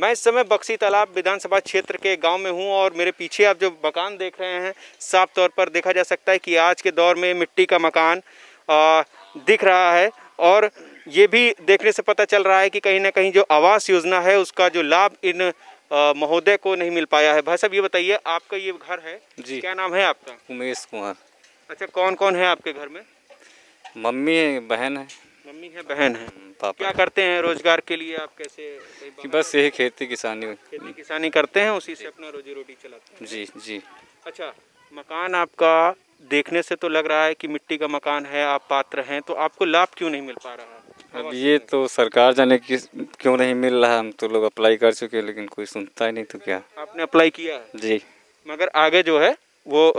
मैं इस समय बक्सी तालाब विधानसभा क्षेत्र के गांव में हूं और मेरे पीछे आप जो मकान देख रहे हैं साफ तौर पर देखा जा सकता है कि आज के दौर में मिट्टी का मकान आ, दिख रहा है और ये भी देखने से पता चल रहा है कि कहीं ना कहीं जो आवास योजना है उसका जो लाभ इन महोदय को नहीं मिल पाया है भाई साहब ये बताइए आपका ये घर है जी क्या नाम है आपका उमेश कुमार अच्छा कौन कौन है आपके घर में मम्मी है बहन है मम्मी है बहन है हम्म, पापा क्या करते हैं रोजगार के लिए आप कैसे कि बस यही खेती किसानी खेती किसानी करते हैं उसी से अपना रोजी रोटी चलाते हैं जी जी अच्छा मकान आपका देखने से तो लग रहा है कि मिट्टी का मकान है आप पात्र हैं तो आपको लाभ क्यों नहीं मिल पा रहा अब ये तो सरकार जाने की क्यों नहीं मिल रहा हम तो लोग अप्लाई कर चुके हैं लेकिन कोई सुनता ही नहीं तो क्या आपने अप्लाई किया जी मगर आगे जो है वो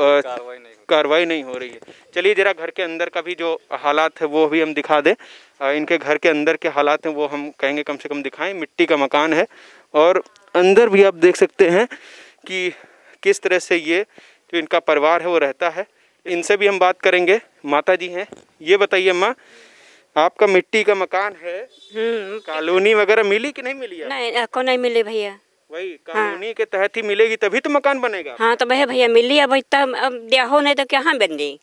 कार्रवाई नहीं हो रही है चलिए ज़रा घर के अंदर का भी जो हालात है वो भी हम दिखा दें इनके घर के अंदर के हालात हैं वो हम कहेंगे कम से कम दिखाएं मिट्टी का मकान है और अंदर भी आप देख सकते हैं कि किस तरह से ये जो इनका परिवार है वो रहता है इनसे भी हम बात करेंगे माता जी हैं ये बताइए अम्मा आपका मिट्टी का मकान है हम्म। कॉलोनी वगैरह मिली कि नहीं मिली नहीं आपको नहीं मिली भैया वही हाँ। कानूनी हाँ। के तहत ही मिलेगी तभी तो मकान बनेगा हाँ तो भैया भैया मिली अब तब अब दिया हो नहीं तो क्या बन गई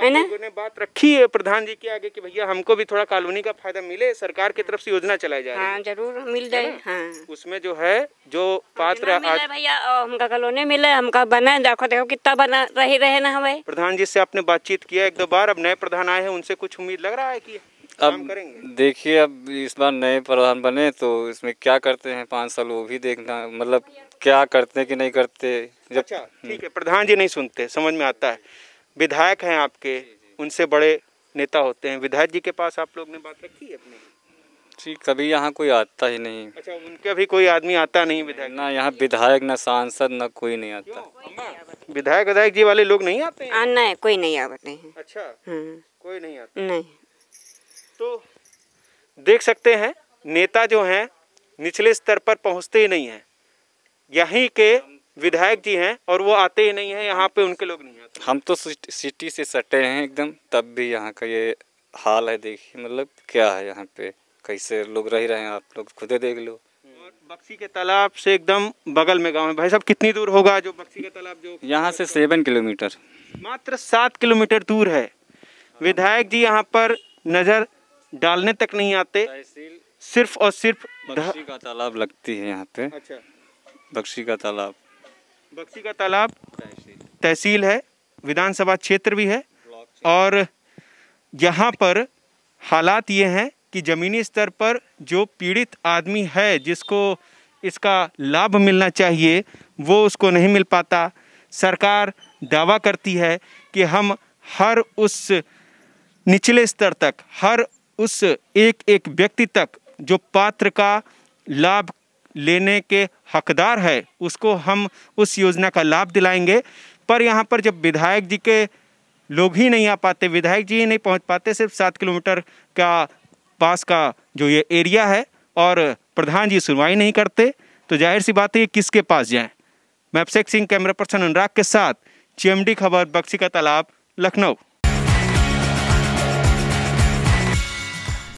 है ना ने बात रखी है प्रधान जी के आगे कि भैया हमको भी थोड़ा कॉलोनी का फायदा मिले सरकार की तरफ से योजना चलाई जाए हाँ, जरूर मिल जाए हाँ। उसमें जो है जो पात्र भैया हमका कॉलोनी मिले हमका बना देखो देखो कितना बना रही रहे ना हमें प्रधान जी से आपने बातचीत किया एक दो बार अब नए प्रधान आए हैं उनसे कुछ उम्मीद लग रहा है की अब देखिए अब इस बार नए प्रधान बने तो इसमें क्या करते हैं पाँच साल वो भी देखना मतलब क्या करते हैं कि नहीं करते जब अच्छा हम्म। ठीक है प्रधान जी नहीं सुनते समझ में आता है विधायक हैं आपके उनसे बड़े नेता होते हैं विधायक जी के पास आप लोग ने बात रखी है अपने जी कभी यहाँ कोई आता ही नहीं अच्छा उनके भी कोई आदमी आता नहीं विधायक ना यहाँ विधायक ना सांसद ना कोई नहीं आता विधायक विधायक जी वाले लोग नहीं आते हैं आ, नहीं कोई नहीं आते हैं अच्छा हम्म। कोई नहीं आता नहीं तो देख सकते हैं नेता जो हैं निचले स्तर पर पहुँचते ही नहीं है यहीं के विधायक जी हैं और वो आते ही नहीं है यहाँ पे उनके लोग नहीं आते हम तो सिटी से सटे हैं एकदम तब भी यहाँ का ये हाल है देखिए मतलब क्या है यहाँ पे कैसे लोग रह रहे हैं आप लोग खुद देख लो और बक्सी के तालाब से एकदम बगल में गांव है भाई साहब कितनी दूर होगा जो बक्सी का तालाब जो यहाँ से सेवन किलोमीटर मात्र सात किलोमीटर दूर है विधायक जी यहाँ पर नज़र डालने तक नहीं आते सिर्फ और सिर्फ बक्सी का तालाब लगती है यहाँ पे अच्छा बक्सी का तालाब बक्सी का तालाब तहसील है विधानसभा क्षेत्र भी है और यहाँ पर हालात ये हैं कि ज़मीनी स्तर पर जो पीड़ित आदमी है जिसको इसका लाभ मिलना चाहिए वो उसको नहीं मिल पाता सरकार दावा करती है कि हम हर उस निचले स्तर तक हर उस एक एक व्यक्ति तक जो पात्र का लाभ लेने के हकदार है उसको हम उस योजना का लाभ दिलाएंगे पर यहाँ पर जब विधायक जी के लोग ही नहीं आ पाते विधायक जी ही नहीं पहुँच पाते सिर्फ सात किलोमीटर का पास का जो ये एरिया है और प्रधान जी सुनवाई नहीं करते तो जाहिर सी बात है ये किसके पास जाए मैपसेक सिंह कैमरा पर्सन अनुराग के साथ चीएमडी खबर बक्सी का तालाब लखनऊ